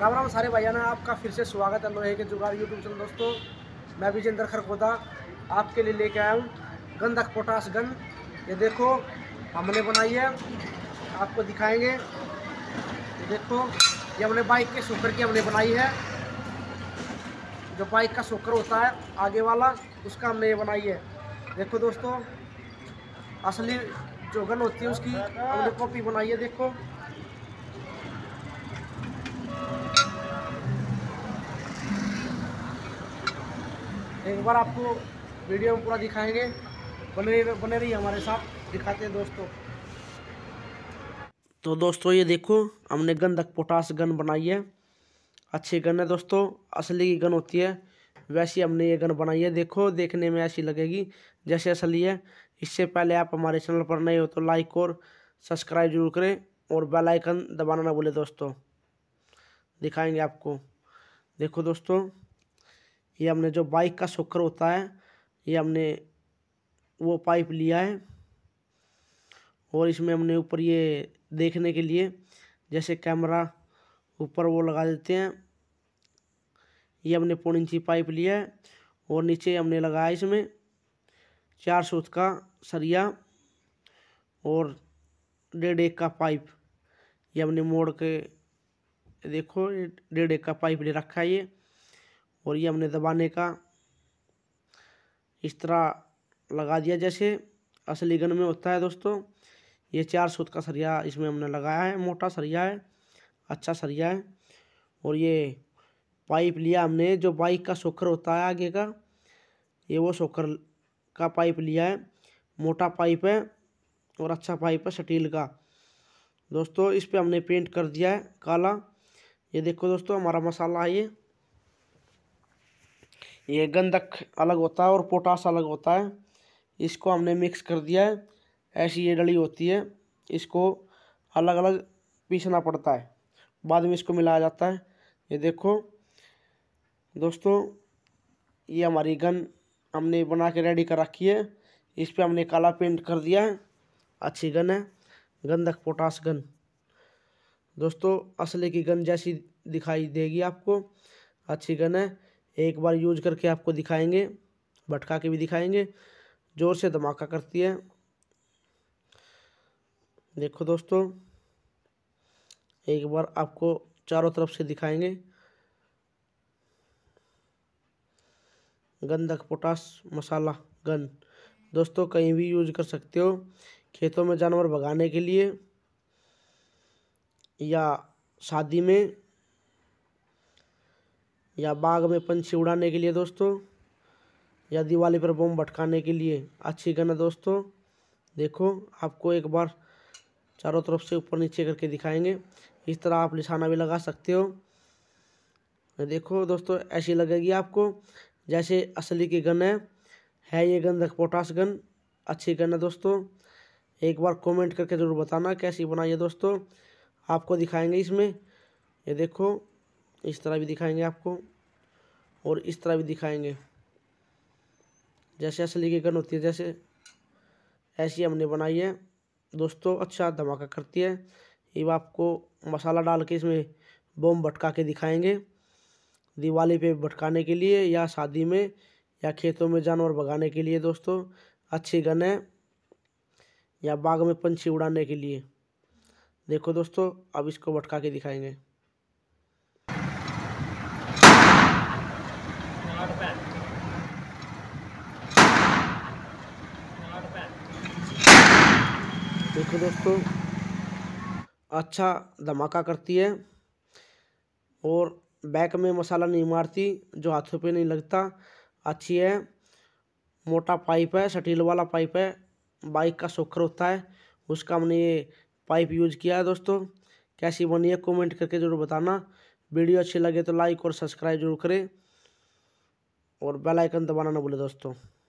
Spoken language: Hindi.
राम राम सारे ने आपका फिर से स्वागत है लोहे के जुगाड़ यूट्यूब चैनल दोस्तों मैं विजेंद्र खरखोदा आपके लिए लेके आया हूँ गंधक पोटास गन ये देखो हमने बनाई है आपको दिखाएंगे ये देखो ये हमने बाइक के सुकर की हमने बनाई है जो बाइक का शोकर होता है आगे वाला उसका हमने ये बनाई है देखो दोस्तों असली जो गन होती है उसकी हमने कॉपी बनाई है देखो एक बार आपको वीडियो में पूरा दिखाएंगे बने बने रही हमारे साथ दिखाते हैं दोस्तों तो दोस्तों ये देखो हमने गन तक पोटास गन बनाई है अच्छी गन है दोस्तों असली की गन होती है वैसी हमने ये गन बनाई है देखो देखने में ऐसी लगेगी जैसे असली है इससे पहले आप हमारे चैनल पर नए हो तो लाइक और सब्सक्राइब जरूर करें और बेल आइकन दबाना ना भूलें दोस्तों दिखाएंगे आपको देखो दोस्तों ये हमने जो बाइक का शोकर होता है ये हमने वो पाइप लिया है और इसमें हमने ऊपर ये देखने के लिए जैसे कैमरा ऊपर वो लगा देते हैं ये हमने पौन इंची पाइप लिया है और नीचे हमने लगाया इसमें चार सूत का सरिया और डेढ़ एक का पाइप ये हमने मोड़ के देखो डेढ़ एक का पाइप ले रखा है ये और ये हमने दबाने का इस तरह लगा दिया जैसे असली गन में होता है दोस्तों ये चार सूत का सरिया इसमें हमने लगाया है मोटा सरिया है अच्छा सरिया है और ये पाइप लिया हमने जो बाइक का सोखर होता है आगे का ये वो सोखर का पाइप लिया है मोटा पाइप है और अच्छा पाइप है स्टील का दोस्तों इस पर पे हमने पेंट कर दिया है काला ये देखो दोस्तों हमारा मसाला है ये ये गंधक अलग होता है और पोटास अलग होता है इसको हमने मिक्स कर दिया है ऐसी ये डली होती है इसको अलग अलग पीसना पड़ता है बाद में इसको मिलाया जाता है ये देखो दोस्तों ये हमारी गन हमने बना के रेडी कर रखी है इस पर हमने काला पेंट कर दिया है अच्छी गन है गंधक पोटास गन दोस्तों असली की गन जैसी दिखाई देगी आपको अच्छी गन है एक बार यूज करके आपको दिखाएंगे भटका के भी दिखाएंगे ज़ोर से धमाका करती है देखो दोस्तों एक बार आपको चारों तरफ से दिखाएंगे गंधक पोटास मसाला गन दोस्तों कहीं भी यूज कर सकते हो खेतों में जानवर भगाने के लिए या शादी में या बाग में पंछी उड़ाने के लिए दोस्तों या दिवाली पर बम भटकाने के लिए अच्छी गन है दोस्तों देखो आपको एक बार चारों तरफ से ऊपर नीचे करके दिखाएंगे इस तरह आप निशाना भी लगा सकते हो देखो दोस्तों ऐसी लगेगी आपको जैसे असली की गन है है ये गन पोटास गन अच्छी गन है दोस्तों एक बार कमेंट करके ज़रूर बताना कैसी बनाइए दोस्तों आपको दिखाएंगे इसमें ये देखो इस तरह भी दिखाएंगे आपको और इस तरह भी दिखाएंगे जैसे असली की गन होती है जैसे ऐसी हमने बनाई है दोस्तों अच्छा धमाका करती है ये आपको मसाला डाल के इसमें बम भटका के दिखाएंगे दिवाली पे भटकाने के लिए या शादी में या खेतों में जानवर भगाने के लिए दोस्तों अच्छी गन है या बाग में पंछी उड़ाने के लिए देखो दोस्तों अब इसको भटका के दिखाएंगे देखो दोस्तों अच्छा धमाका करती है और बैक में मसाला नहीं मारती जो हाथों पे नहीं लगता अच्छी है मोटा पाइप है सटील वाला पाइप है बाइक का शोखर होता है उसका हमने ये पाइप यूज किया है दोस्तों कैसी बनी है कमेंट करके ज़रूर बताना वीडियो अच्छी लगे तो लाइक और सब्सक्राइब जरूर करें और बेल आइकन दबाना ना भूले दोस्तों